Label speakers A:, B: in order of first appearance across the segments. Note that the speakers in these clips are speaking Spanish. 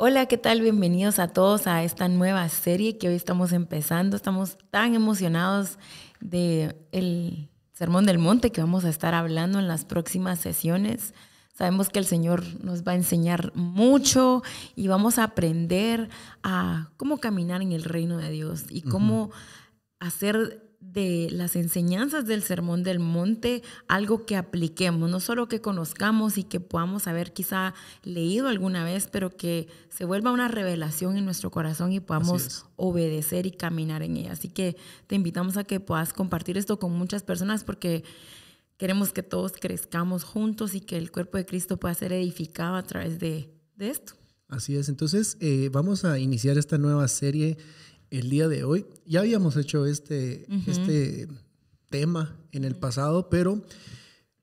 A: Hola, ¿qué tal? Bienvenidos a todos a esta nueva serie que hoy estamos empezando. Estamos tan emocionados de el Sermón del Monte que vamos a estar hablando en las próximas sesiones. Sabemos que el Señor nos va a enseñar mucho y vamos a aprender a cómo caminar en el reino de Dios y cómo hacer de las enseñanzas del Sermón del Monte algo que apliquemos, no solo que conozcamos y que podamos haber quizá leído alguna vez, pero que se vuelva una revelación en nuestro corazón y podamos obedecer y caminar en ella. Así que te invitamos a que puedas compartir esto con muchas personas porque queremos que todos crezcamos juntos y que el cuerpo de Cristo pueda ser edificado a través de, esto.
B: Así es, entonces eh, vamos a iniciar esta nueva serie el día de hoy. Ya habíamos hecho este, este tema en el pasado, pero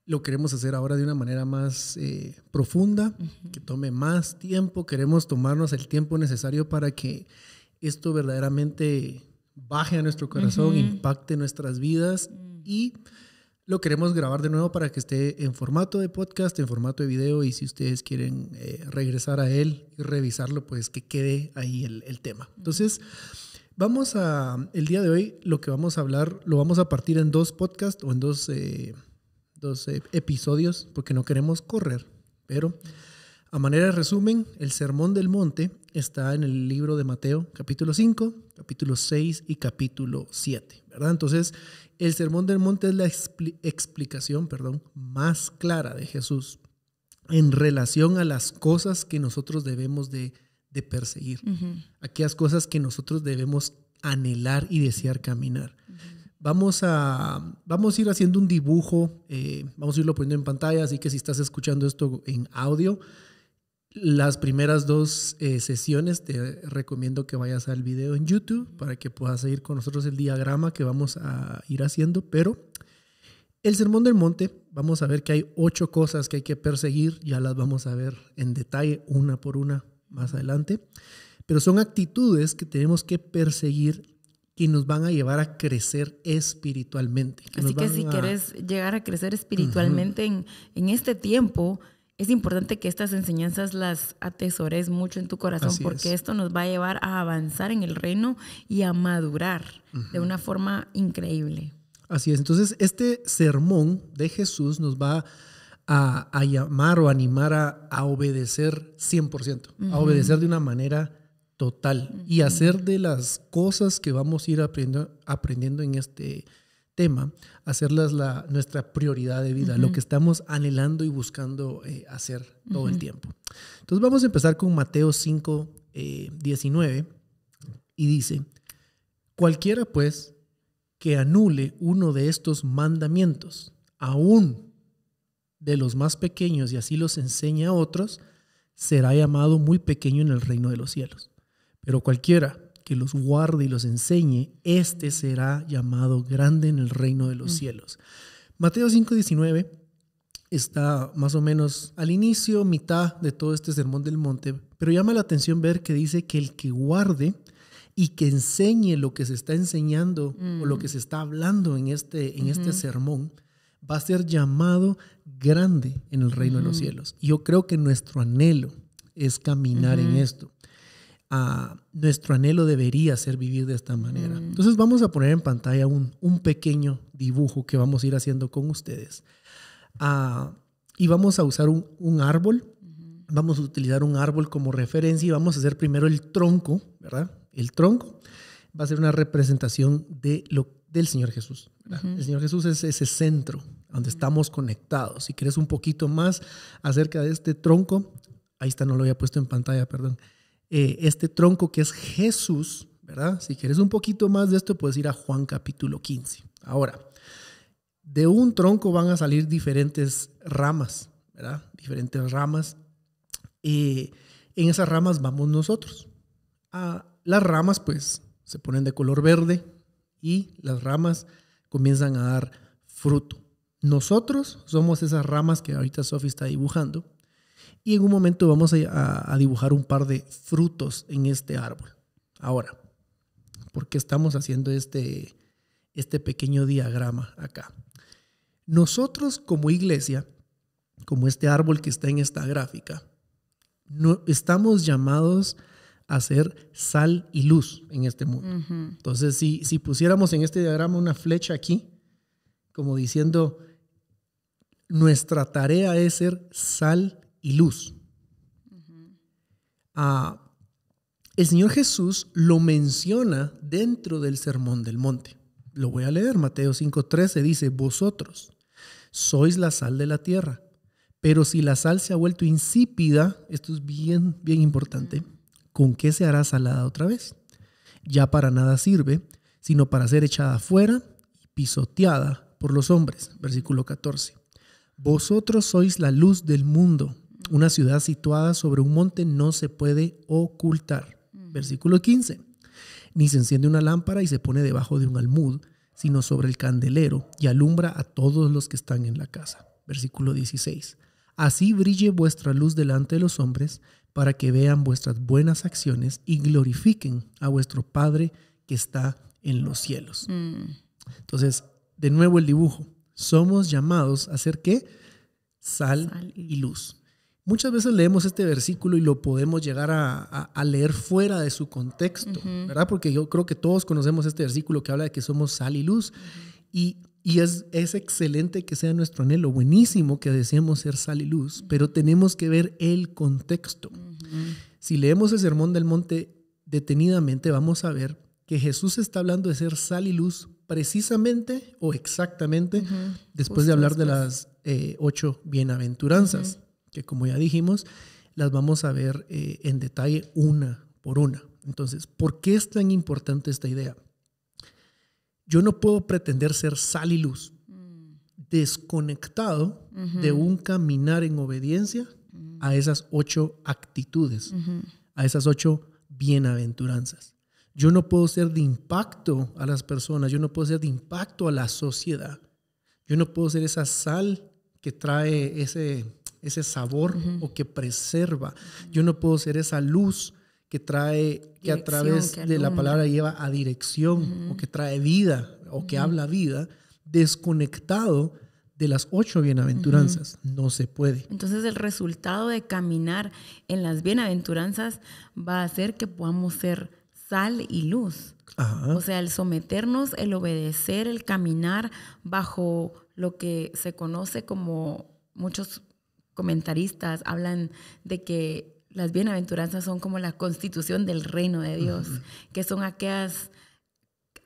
B: lo queremos hacer ahora de una manera más eh, profunda, que tome más tiempo. Queremos tomarnos el tiempo necesario para que esto verdaderamente baje a nuestro corazón, impacte nuestras vidas mm. y lo queremos grabar de nuevo para que esté en formato de podcast, en formato de video y si ustedes quieren eh, regresar a él y revisarlo, pues que quede ahí el, el tema. Entonces, Vamos a, el día de hoy lo que vamos a hablar, lo vamos a partir en dos podcasts o en dos, eh, eh, episodios, porque no queremos correr. Pero a manera de resumen, el Sermón del Monte está en el libro de Mateo, capítulo 5, capítulo 6 y capítulo 7, ¿verdad? Entonces, el Sermón del Monte es la explicación, perdón, más clara de Jesús en relación a las cosas que nosotros debemos de de perseguir, aquellas cosas que nosotros debemos anhelar y desear caminar. Vamos a, vamos a ir haciendo un dibujo, eh, vamos a irlo poniendo en pantalla, así que si estás escuchando esto en audio, las primeras dos eh, sesiones te recomiendo que vayas al video en YouTube para que puedas seguir con nosotros el diagrama que vamos a ir haciendo, pero el Sermón del Monte, vamos a ver que hay ocho cosas que hay que perseguir, ya las vamos a ver en detalle una por una más adelante, pero son actitudes que tenemos que perseguir que nos van a llevar a crecer espiritualmente. Así que si quieres
A: llegar a crecer espiritualmente en, este tiempo, es importante que estas enseñanzas las atesores mucho en tu corazón porque esto nos va a llevar a avanzar en el reino y a madurar de una forma increíble.
B: Así es, entonces este sermón de Jesús nos va a a, llamar o animar a, obedecer 100%, a obedecer de una manera total y hacer de las cosas que vamos a ir aprendiendo, en este tema, hacerlas nuestra prioridad de vida, lo que estamos anhelando y buscando eh, hacer todo el tiempo. Entonces vamos a empezar con Mateo 5, 19 eh, y dice, cualquiera pues que anule uno de estos mandamientos, aún de los más pequeños y así los enseña a otros, será llamado muy pequeño en el reino de los cielos. Pero cualquiera que los guarde y los enseñe, este será llamado grande en el reino de los mm. cielos. Mateo 5:19 está más o menos al inicio, mitad de todo este sermón del monte, pero llama la atención ver que dice que el que guarde y que enseñe lo que se está enseñando o lo mm. que se está hablando en este, en este sermón, va a ser llamado grande en el reino de los cielos. Yo creo que nuestro anhelo es caminar en esto. Ah, nuestro anhelo debería ser vivir de esta manera. Mm. Entonces vamos a poner en pantalla un, pequeño dibujo que vamos a ir haciendo con ustedes. Ah, y vamos a usar un, árbol. Vamos a utilizar un árbol como referencia y vamos a hacer primero el tronco, ¿verdad? El tronco va a ser una representación de lo del Señor Jesús. El Señor Jesús es ese centro donde estamos conectados. Si quieres un poquito más acerca de este tronco, ahí está, no lo había puesto en pantalla, perdón. Eh, este tronco que es Jesús, ¿verdad? Si quieres un poquito más de esto, puedes ir a Juan capítulo 15. Ahora, de un tronco van a salir diferentes ramas, ¿verdad? Diferentes ramas. y eh, en esas ramas vamos nosotros. a ah, las ramas, pues, se ponen de color verde, y las ramas comienzan a dar fruto. Nosotros somos esas ramas que ahorita Sophie está dibujando y en un momento vamos a, dibujar un par de frutos en este árbol. Ahora, ¿por qué estamos haciendo este, este pequeño diagrama acá? Nosotros como iglesia, como este árbol que está en esta gráfica, no, estamos llamados a a ser sal y luz en este mundo. Entonces, si, pusiéramos en este diagrama una flecha aquí, como diciendo, nuestra tarea es ser sal y luz. Ah, el Señor Jesús lo menciona dentro del Sermón del Monte. Lo voy a leer, Mateo 5:13 dice, vosotros sois la sal de la tierra, pero si la sal se ha vuelto insípida, esto es bien, bien importante, ¿con qué se hará salada otra vez? Ya para nada sirve, sino para ser echada fuera y pisoteada por los hombres. Versículo 14. Vosotros sois la luz del mundo. Una ciudad situada sobre un monte no se puede ocultar. Versículo 15. Ni se enciende una lámpara y se pone debajo de un almud, sino sobre el candelero y alumbra a todos los que están en la casa. Versículo 16. Así brille vuestra luz delante de los hombres, para que vean vuestras buenas acciones y glorifiquen a vuestro Padre que está en los cielos. Mm. Entonces, de nuevo el dibujo. Somos llamados a ser qué? Sal, y... luz. Muchas veces leemos este versículo y lo podemos llegar a, leer fuera de su contexto, ¿verdad? Porque yo creo que todos conocemos este versículo que habla de que somos sal y luz. Y, es, excelente que sea nuestro anhelo, buenísimo que deseemos ser sal y luz, pero tenemos que ver el contexto. Si leemos el Sermón del Monte detenidamente, vamos a ver que Jesús está hablando de ser sal y luz precisamente o exactamente después de hablar de las eh, ocho bienaventuranzas, que como ya dijimos, las vamos a ver eh, en detalle una por una. Entonces, ¿por qué es tan importante esta idea? Yo no puedo pretender ser sal y luz mm. desconectado de un caminar en obediencia a esas ocho actitudes, a esas ocho bienaventuranzas. Yo no puedo ser de impacto a las personas, yo no puedo ser de impacto a la sociedad, yo no puedo ser esa sal que trae ese, ese sabor o que preserva, yo no puedo ser esa luz que trae, que a través de la palabra lleva a dirección o que trae vida o que habla vida, desconectado de las ocho bienaventuranzas. No se puede.
A: Entonces el resultado de caminar en las bienaventuranzas va a hacer que podamos ser sal y luz. O sea, el someternos, el obedecer, el caminar bajo lo que se conoce como muchos comentaristas hablan de que las bienaventuranzas son como la constitución del reino de Dios, que son aquellas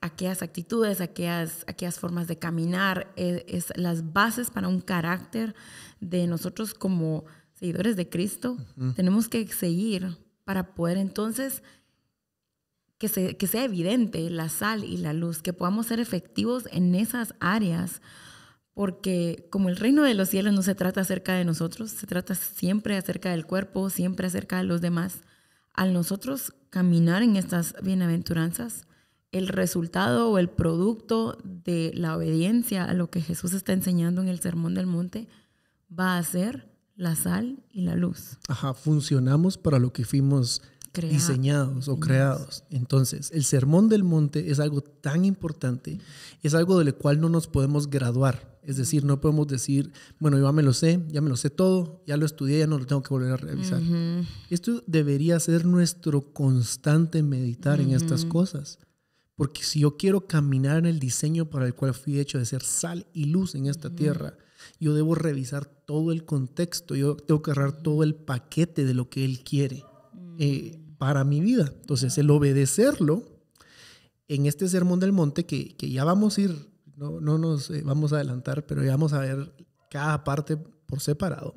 A: aquellas actitudes, aquellas, aquellas formas de caminar, e, es, las bases para un carácter de nosotros como seguidores de Cristo. Tenemos que seguir para poder entonces que, que sea evidente la sal y la luz, que podamos ser efectivos en esas áreas, porque como el reino de los cielos no se trata acerca de nosotros, se trata siempre acerca del cuerpo, siempre acerca de los demás. Al nosotros caminar en estas bienaventuranzas, el resultado o el producto de la obediencia a lo que Jesús está enseñando en el Sermón del Monte va a ser la sal y la luz.
B: Ajá, funcionamos para lo que fuimos diseñados o creados. Entonces, el Sermón del Monte es algo tan importante, es algo del cual no nos podemos graduar. Es decir, no podemos decir, bueno, yo ya me lo sé, ya me lo sé todo, ya lo estudié, ya no lo tengo que volver a revisar. Esto debería ser nuestro constante meditar en estas cosas. Porque si yo quiero caminar en el diseño para el cual fui hecho de ser sal y luz en esta tierra, yo debo revisar todo el contexto, yo tengo que agarrar todo el paquete de lo que Él quiere eh, mm. para mi vida. Entonces, el obedecerlo en este sermón del monte, que, ya vamos a ir, no, nos eh, vamos a adelantar, pero ya vamos a ver cada parte por separado.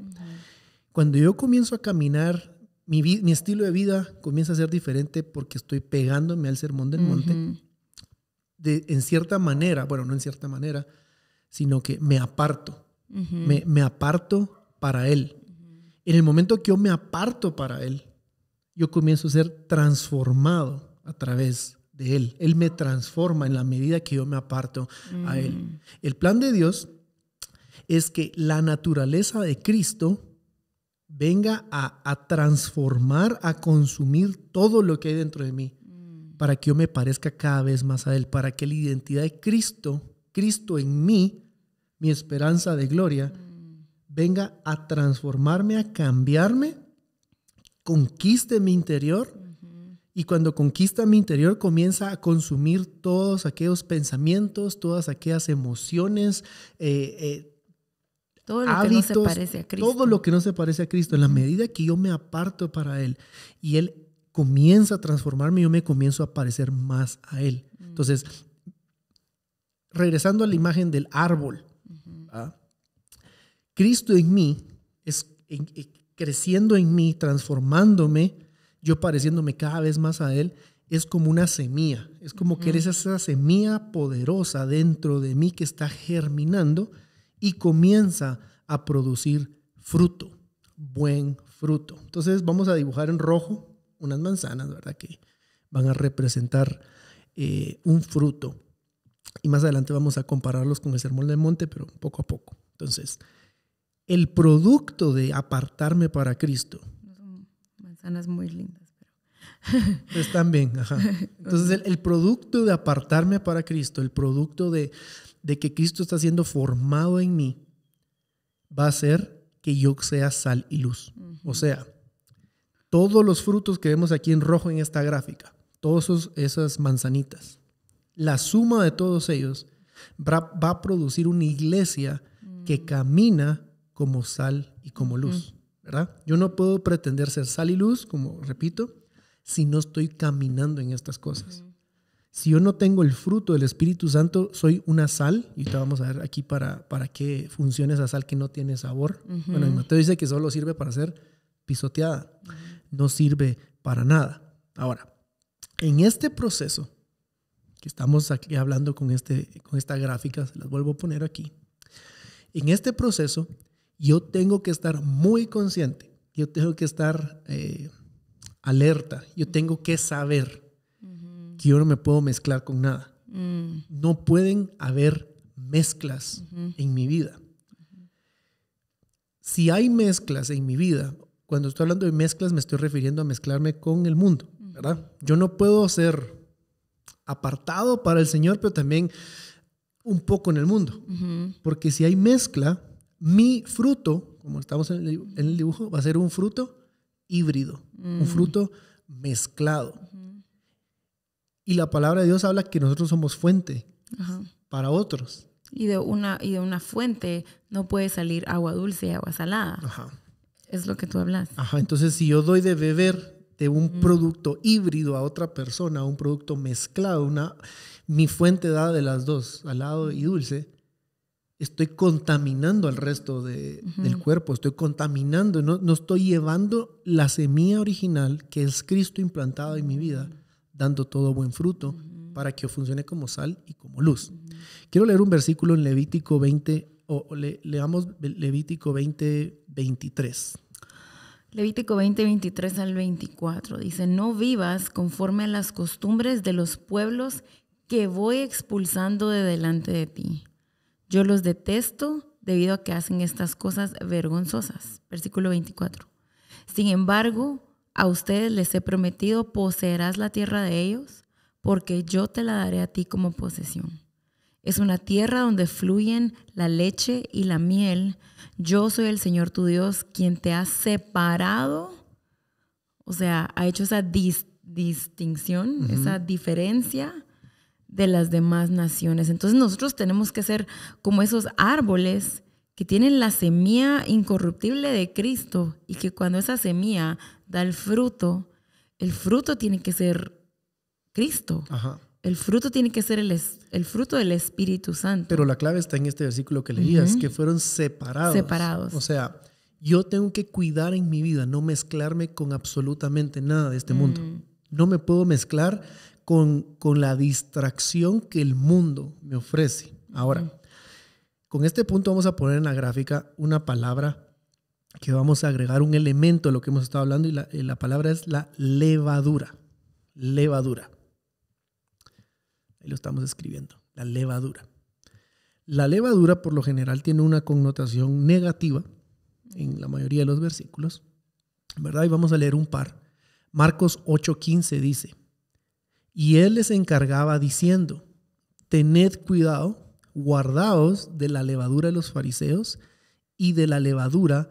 B: Cuando yo comienzo a caminar, mi, estilo de vida comienza a ser diferente porque estoy pegándome al sermón del monte en cierta manera, bueno, no en cierta manera, sino que me aparto, me, aparto para Él. En el momento que yo me aparto para Él, yo comienzo a ser transformado a través de Él. Él me transforma en la medida que yo me aparto a Él. Mm. El plan de Dios es que la naturaleza de Cristo venga a, transformar, a consumir todo lo que hay dentro de mí para que yo me parezca cada vez más a Él, para que la identidad de Cristo, Cristo en mí, mi esperanza de gloria, mm. venga a transformarme, a cambiarme, conquiste mi interior. Y cuando conquista mi interior comienza a consumir todos aquellos pensamientos, todas aquellas emociones, eh, eh,
A: todo lo que no se parece a Cristo. Todo lo
B: que no se parece a Cristo, en la medida que yo me aparto para Él y Él comienza a transformarme, yo me comienzo a parecer más a Él. Mm. Entonces, regresando a la imagen del árbol, ¿ah? Cristo en mí, es, eh, creciendo en mí, transformándome, yo pareciéndome cada vez más a Él, es como una semilla, es como que eres esa semilla poderosa dentro de mí que está germinando y comienza a producir fruto, buen fruto. Entonces vamos a dibujar en rojo unas manzanas, ¿verdad? Que van a representar eh, un fruto. Y más adelante vamos a compararlos con el sermón del monte, pero poco a poco. Entonces, el producto de apartarme para Cristo. Son
A: manzanas muy lindas.
B: Pero... Pues también, ajá. Entonces, el, producto de apartarme para Cristo, el producto de, que Cristo está siendo formado en mí, va a ser que yo sea sal y luz. O sea, todos los frutos que vemos aquí en rojo en esta gráfica, todas esas manzanitas, la suma de todos ellos va, a producir una iglesia que mm. camina como sal y como luz, ¿verdad? Yo no puedo pretender ser sal y luz, como repito, si no estoy caminando en estas cosas. Si yo no tengo el fruto del Espíritu Santo, soy una sal, y te vamos a ver aquí para, para qué funciona esa sal que no tiene sabor. Bueno, el Mateo dice que solo sirve para ser pisoteada no sirve para nada. Ahora, en este proceso que estamos aquí hablando con, este, con esta gráfica, se las vuelvo a poner aquí, en este proceso yo tengo que estar muy consciente, yo tengo que estar eh, alerta, yo tengo que saber que yo no me puedo mezclar con nada. Mm. No pueden haber mezclas en mi vida. Si hay mezclas en mi vida cuando estoy hablando de mezclas, me estoy refiriendo a mezclarme con el mundo, ¿verdad? Yo no puedo ser apartado para el Señor, pero también un poco en el mundo. Porque si hay mezcla, mi fruto, como estamos en el, dibujo, va a ser un fruto híbrido, un mm. fruto mezclado. Y la palabra de Dios habla que nosotros somos fuente para otros.
A: Y de, una, y de una fuente no puede salir agua dulce y agua salada. Es lo que tú hablas.
B: Ajá, entonces si yo doy de beber de un producto híbrido a otra persona, un producto mezclado, una, mi fuente dada de las dos, salado y dulce, estoy contaminando al resto del cuerpo, estoy contaminando, no, no, estoy llevando la semilla original que es Cristo implantado en mi vida, dando todo buen fruto para que funcione como sal y como luz. Quiero leer un versículo en Levítico 20, o, leamos Levítico 20, 23.
A: Levítico 20, 23 al 24 dice, no vivas conforme a las costumbres de los pueblos que voy expulsando de delante de ti. Yo los detesto debido a que hacen estas cosas vergonzosas. Versículo 24. Sin embargo, a ustedes les he prometido, poseerás la tierra de ellos, porque yo te la daré a ti como posesión. Es una tierra donde fluyen la leche y la miel. Yo soy el Señor tu Dios, quien te ha separado, o sea, ha hecho esa distinción, esa diferencia de las demás naciones. Entonces nosotros tenemos que ser como esos árboles que tienen la semilla incorruptible de Cristo y que cuando esa semilla da el fruto, el fruto tiene que ser Cristo. Ajá. El fruto tiene que ser el, el fruto del Espíritu Santo. Pero
B: la clave está en este versículo que leías, que fueron separados. Separados. O sea, yo tengo que cuidar en mi vida, no mezclarme con absolutamente nada de este mundo. Mm. No me puedo mezclar con, la distracción que el mundo me ofrece. Ahora, con este punto vamos a poner en la gráfica una palabra que vamos a agregar un elemento a lo que hemos estado hablando y la palabra es la levadura. Levadura lo estamos escribiendo, la levadura. La levadura por lo general tiene una connotación negativa en la mayoría de los versículos, ¿verdad? Y vamos a leer un par. Marcos 8:15 dice, y él les encargaba diciendo, tened cuidado, guardaos de la levadura de los fariseos y de la levadura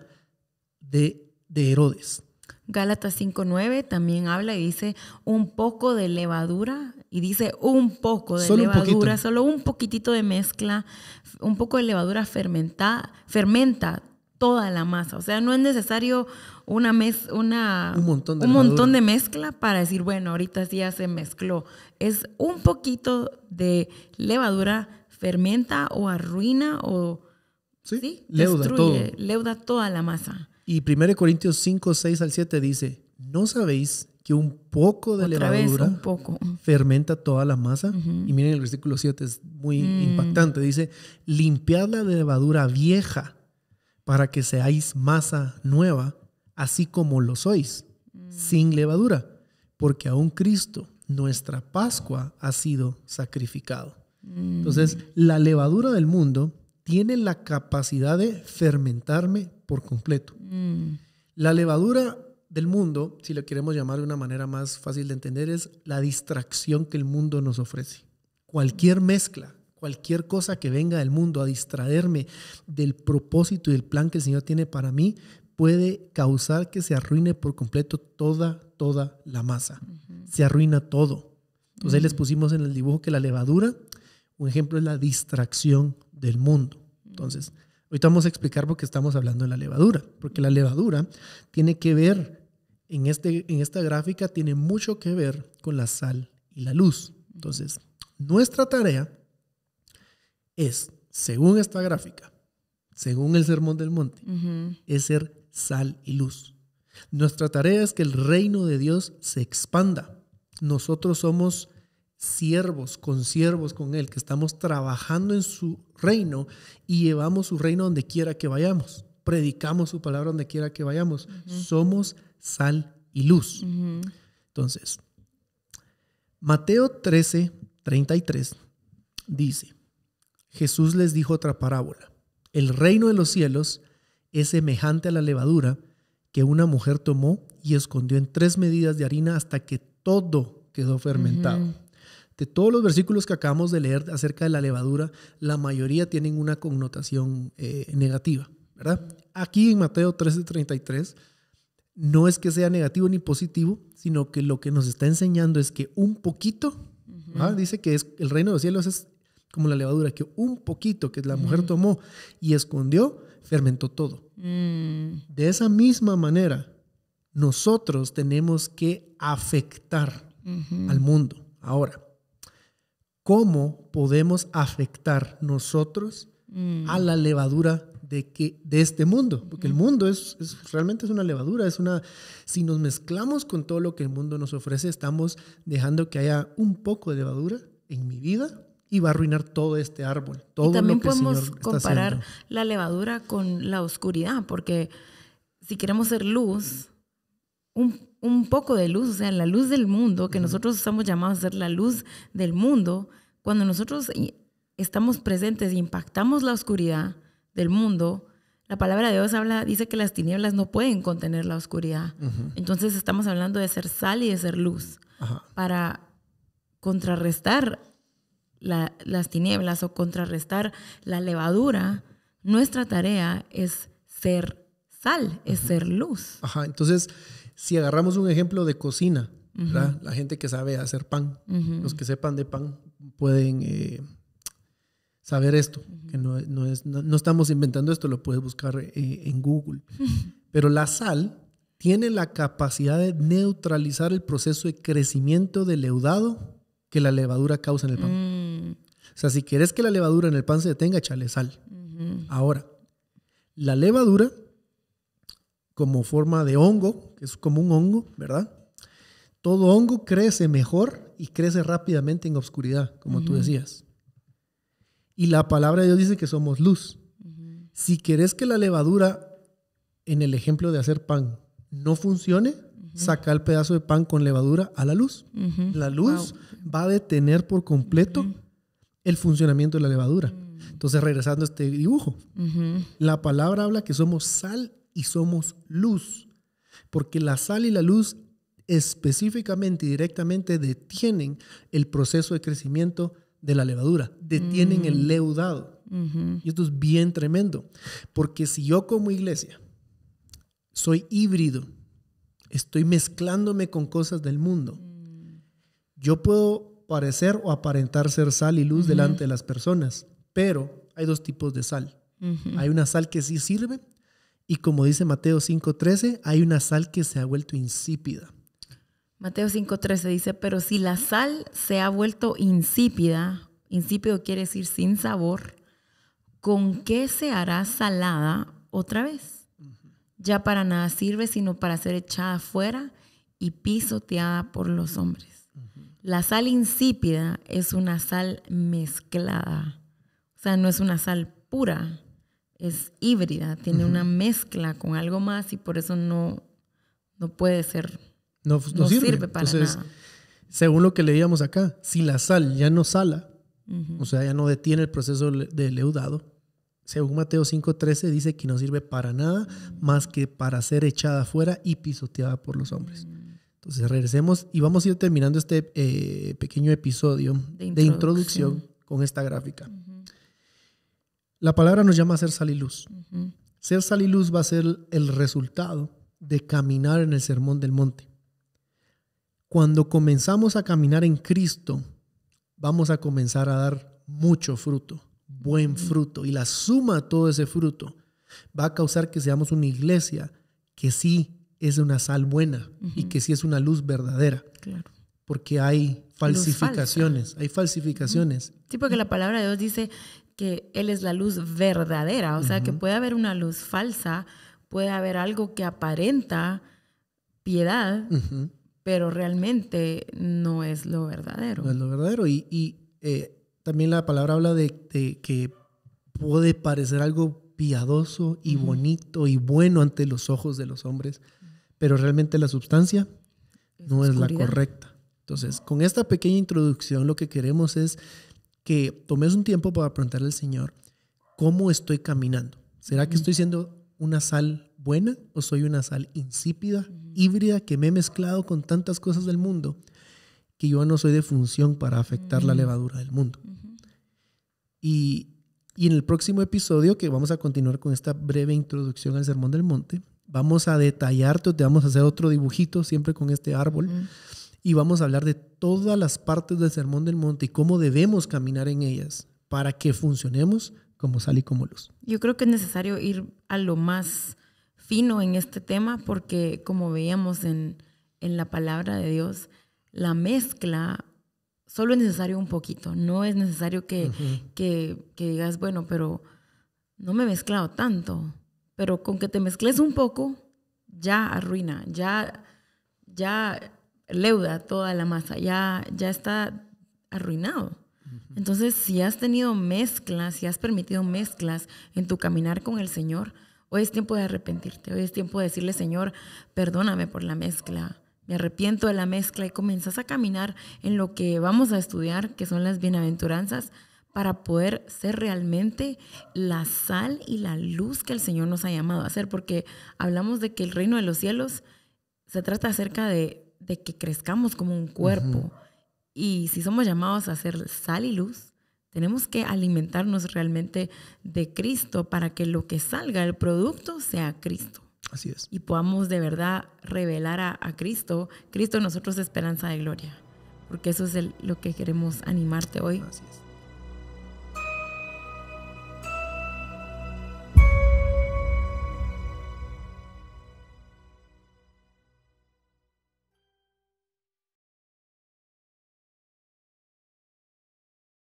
B: de, de Herodes.
A: Gálatas 5.9 también habla y dice, un poco de levadura y dice un poco de levadura, solo un poquitito de mezcla, un poco de levadura fermenta fermenta toda la masa. O sea, no es necesario una mes, una, un, montón de, mezcla para decir, bueno, ahorita sí ya se mezcló. Es un poquito de levadura fermenta o arruina o destruye, leuda toda la masa.
B: Y 1 Corintios 5, 6 al 7 dice, ¿no sabéis que un poco de levadura mm. fermenta toda la masa. Y miren el versículo 7, es muy mm. impactante. Dice, limpiad la levadura vieja para que seáis masa nueva, así como lo sois, mm. sin levadura, porque aún Cristo, nuestra Pascua, ha sido sacrificado. Entonces, la levadura del mundo tiene la capacidad de fermentarme por completo. La levadura del mundo, si lo queremos llamar de una manera más fácil de entender, es la distracción que el mundo nos ofrece. Cualquier mezcla, cualquier cosa que venga del mundo a distraerme del propósito y del plan que el Señor tiene para mí, puede causar que se arruine por completo toda, toda la masa. Se arruina todo. Entonces les pusimos en el dibujo que la levadura, un ejemplo es la distracción del mundo. Entonces, ahorita vamos a explicar por qué estamos hablando de la levadura, porque la levadura tiene que ver en, este, en esta gráfica tiene mucho que ver con la sal y la luz. Entonces, nuestra tarea es, según esta gráfica, según el Sermón del Monte, es ser sal y luz. Nuestra tarea es que el reino de Dios se expanda. Nosotros somos siervos, consiervos con Él, que estamos trabajando en su reino y llevamos su reino donde quiera que vayamos. Predicamos su palabra donde quiera que vayamos. Somos sal y luz. Entonces, Mateo 13, 33 dice, Jesús les dijo otra parábola, el reino de los cielos es semejante a la levadura que una mujer tomó y escondió en tres medidas de harina hasta que todo quedó fermentado. De todos los versículos que acabamos de leer acerca de la levadura, la mayoría tienen una connotación eh, negativa, ¿verdad? Aquí en Mateo 33 no es que sea negativo ni positivo, sino que lo que nos está enseñando es que un poquito, ¿ah? dice que es, el reino de los cielos es como la levadura, que un poquito que la mujer tomó y escondió, fermentó todo. Mm. De esa misma manera, nosotros tenemos que afectar al mundo. Ahora, ¿cómo podemos afectar nosotros mm. a la levadura de, que, de este mundo, porque el mundo es, realmente es una levadura, es una, si nos mezclamos con todo lo que el mundo nos ofrece, estamos dejando que haya un poco de levadura en mi vida y va a arruinar todo este árbol. Todo también podemos comparar
A: la levadura con la oscuridad, porque si queremos ser luz, un, poco de luz, o sea, la luz del mundo, que nosotros estamos llamados a ser la luz del mundo, cuando nosotros estamos presentes y e impactamos la oscuridad, del mundo, la palabra de Dios habla, dice que las tinieblas no pueden contener la oscuridad. Entonces estamos hablando de ser sal y de ser luz para contrarrestar las tinieblas o contrarrestar la levadura. Nuestra tarea es ser sal, es ser luz.
B: Ajá, entonces, si agarramos un ejemplo de cocina, la gente que sabe hacer pan, los que sepan de pan pueden... Eh, saber esto, que no, no es, no, estamos inventando esto, lo puedes buscar eh, en Google. Pero la sal tiene la capacidad de neutralizar el proceso de crecimiento del leudado que la levadura causa en el pan. Mm. O sea, si quieres que la levadura en el pan se detenga, échale sal. Ahora, la levadura, como forma de hongo, que es como un hongo, ¿verdad? Todo hongo crece mejor y crece rápidamente en oscuridad como tú decías. Y la palabra de Dios dice que somos luz. Si querés que la levadura, en el ejemplo de hacer pan, no funcione, saca el pedazo de pan con levadura a la luz. La luz va a detener por completo el funcionamiento de la levadura. Mm. Entonces, regresando a este dibujo, la palabra habla que somos sal y somos luz, porque la sal y la luz específicamente y directamente detienen el proceso de crecimiento de la levadura, detienen el mm. leudado. Y esto es bien tremendo, porque si yo como iglesia soy híbrido, estoy mezclándome con cosas del mundo, mm. yo puedo parecer o aparentar ser sal y luz delante de las personas, pero hay dos tipos de sal. Hay una sal que sí sirve y como dice Mateo 5:13, hay una sal que se ha vuelto insípida.
A: Mateo 5:13 dice, pero si la sal se ha vuelto insípida, insípido quiere decir sin sabor, ¿con qué se hará salada otra vez? Ya para nada sirve sino para ser echada fuera y pisoteada por los hombres. La sal insípida es una sal mezclada, o sea, no es una sal pura, es híbrida, tiene una mezcla con algo más y por eso no, no puede ser no, sirve. para Entonces,
B: Según lo que leíamos acá, si la sal ya no sala, o sea, ya no detiene el proceso de leudado, según Mateo 5:13 dice que no sirve para nada más que para ser echada afuera y pisoteada por los hombres. Entonces regresemos y vamos a ir terminando este eh, pequeño episodio de introducción. con esta gráfica. La palabra nos llama a ser sal y luz. Ser sal y luz va a ser el resultado de caminar en el sermón del monte. Cuando comenzamos a caminar en Cristo, vamos a comenzar a dar mucho fruto, buen mm. fruto. Y la suma de todo ese fruto va a causar que seamos una iglesia que sí es una sal buena y que sí es una luz verdadera. Claro. Porque hay falsificaciones, hay falsificaciones.
A: Sí, porque la palabra de Dios dice que Él es la luz verdadera, o sea, que puede haber una luz falsa, puede haber algo que aparenta piedad, pero realmente no es lo verdadero. No
B: es lo verdadero. Y, eh, también la palabra habla de, que puede parecer algo piadoso y bonito y bueno ante los ojos de los hombres, pero realmente la sustancia no es la correcta. Entonces, con esta pequeña introducción lo que queremos es que tomes un tiempo para preguntarle al Señor, ¿cómo estoy caminando? ¿Será que estoy siendo una sal buena o soy una sal insípida, híbrida, que me he mezclado con tantas cosas del mundo que yo no soy de función para afectar la mm. levadura del mundo. Y, en el próximo episodio, que vamos a continuar con esta breve introducción al Sermón del Monte, vamos a detallarte, te vamos a hacer otro dibujito siempre con este árbol y vamos a hablar de todas las partes del Sermón del Monte y cómo debemos caminar en ellas para que funcionemos como sal y como luz.
A: Yo creo que es necesario ir a lo más fino en este tema porque como veíamos en, la palabra de Dios, la mezcla solo es necesario un poquito, no es necesario que, digas, bueno, pero no me he mezclado tanto, pero con que te mezcles un poco, ya arruina, ya, ya leuda toda la masa, ya, ya está arruinado. Entonces, si has tenido mezclas, si has permitido mezclas en tu caminar con el Señor, hoy es tiempo de arrepentirte, hoy es tiempo de decirle, Señor, perdóname por la mezcla, me arrepiento de la mezcla y comenzás a caminar en lo que vamos a estudiar, que son las bienaventuranzas, para poder ser realmente la sal y la luz que el Señor nos ha llamado a ser, porque hablamos de que el reino de los cielos se trata acerca de, que crezcamos como un cuerpo. Y si somos llamados a ser sal y luz, tenemos que alimentarnos realmente de Cristo para que lo que salga, el producto, sea Cristo. Así es. Y podamos de verdad revelar a, Cristo, Cristo en nosotros esperanza de gloria, porque eso es lo que queremos animarte hoy.